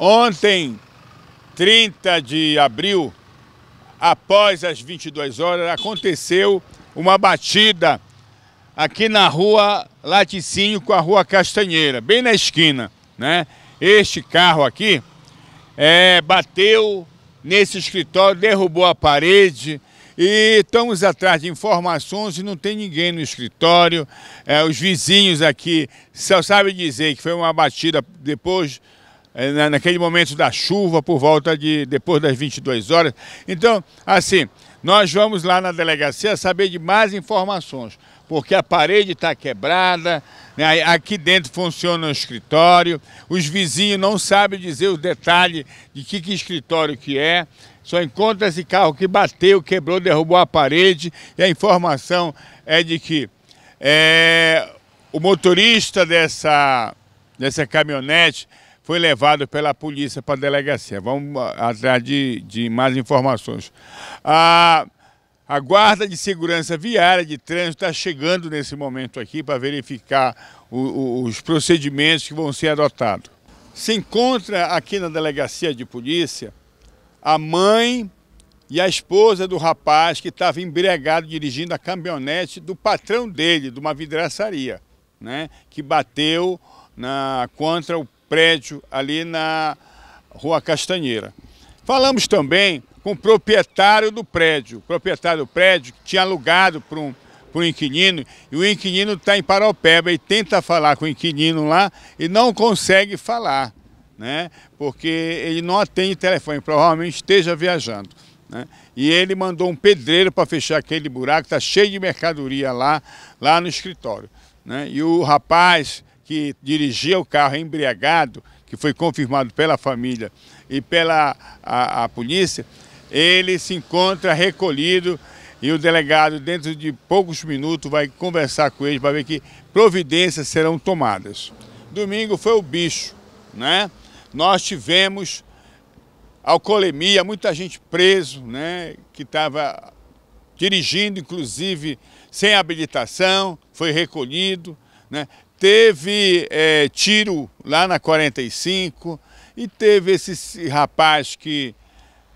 Ontem, 30 de abril, após as 22 horas, aconteceu uma batida aqui na rua Laticínio com a rua Castanheira, bem na esquina, né? Este carro aqui é, bateu nesse escritório, derrubou a parede e estamos atrás de informações e não tem ninguém no escritório. É, os vizinhos aqui só sabem dizer que foi uma batida depois é, naquele momento da chuva, por volta de depois das 22 horas. Então, assim, nós vamos lá na delegacia saber de mais informações, porque a parede está quebrada, né? aqui dentro funciona o escritório, os vizinhos não sabem dizer os detalhes de que, que escritório que é, só encontra esse carro que bateu, quebrou, derrubou a parede, e a informação é de que é, o motorista dessa, dessa caminhonete foi levado pela polícia para a delegacia. Vamos ah, atrás de, de mais informações. A, a Guarda de Segurança Viária de Trânsito está chegando nesse momento aqui para verificar o, o, os procedimentos que vão ser adotados. Se encontra aqui na delegacia de polícia a mãe e a esposa do rapaz que estava embriagado dirigindo a caminhonete do patrão dele, de uma vidraçaria, né, que bateu na, contra o prédio ali na Rua Castanheira. Falamos também com o proprietário do prédio. O proprietário do prédio que tinha alugado para um, para um inquilino e o inquilino está em Paropeba e tenta falar com o inquilino lá e não consegue falar, né? Porque ele não atende telefone, provavelmente esteja viajando. Né? E ele mandou um pedreiro para fechar aquele buraco, está cheio de mercadoria lá, lá no escritório. Né? E o rapaz que dirigia o carro embriagado, que foi confirmado pela família e pela a, a polícia, ele se encontra recolhido e o delegado, dentro de poucos minutos, vai conversar com ele para ver que providências serão tomadas. Domingo foi o bicho, né? Nós tivemos alcoolemia, muita gente preso, né? Que estava dirigindo, inclusive, sem habilitação, foi recolhido. Né? teve é, tiro lá na 45 e teve esse, rapaz que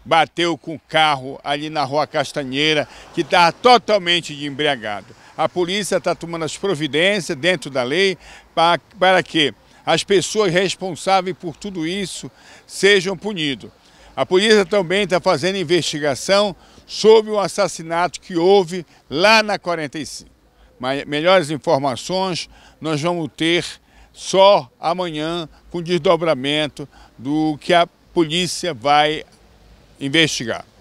bateu com o carro ali na Rua Castanheira, que estava totalmente embriagado. A polícia está tomando as providências dentro da lei para, para que as pessoas responsáveis por tudo isso sejam punidas. A polícia também está fazendo investigação sobre o assassinato que houve lá na 45 melhores informações nós vamos ter só amanhã com desdobramento do que a polícia vai investigar.